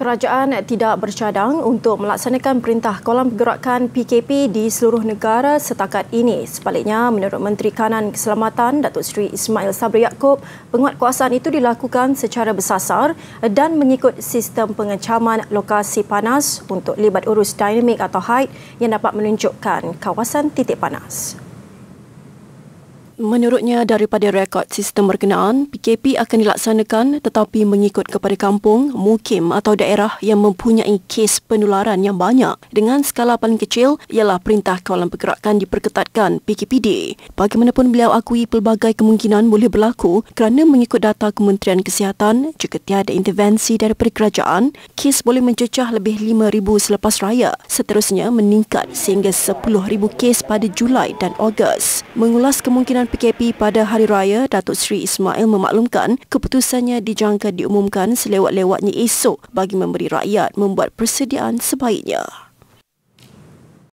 Kerajaan tidak bercadang untuk melaksanakan perintah kolam pergerakan PKP di seluruh negara setakat ini. Sebaliknya, menurut Menteri Kanan Keselamatan Datuk Seri Ismail Sabri Yaakob, penguatkuasaan itu dilakukan secara bersasar dan mengikut sistem pengecaman lokasi panas untuk libat urus dinamik atau height yang dapat menunjukkan kawasan titik panas. Menurutnya daripada rekod sistem berkenaan, PKP akan dilaksanakan tetapi mengikut kepada kampung, mukim atau daerah yang mempunyai kes penularan yang banyak. Dengan skala paling kecil ialah perintah kawalan pergerakan diperketatkan PKPD. Bagaimanapun beliau akui pelbagai kemungkinan boleh berlaku kerana mengikut data Kementerian Kesihatan jika tiada intervensi daripada kerajaan, kes boleh mencecah lebih 5,000 selepas raya. Seterusnya meningkat sehingga 10,000 kes pada Julai dan Ogos. Mengulas kemungkinan PKP pada hari raya, Datuk Seri Ismail memaklumkan keputusannya dijangka diumumkan selewat-lewatnya esok bagi memberi rakyat membuat persediaan sebaiknya.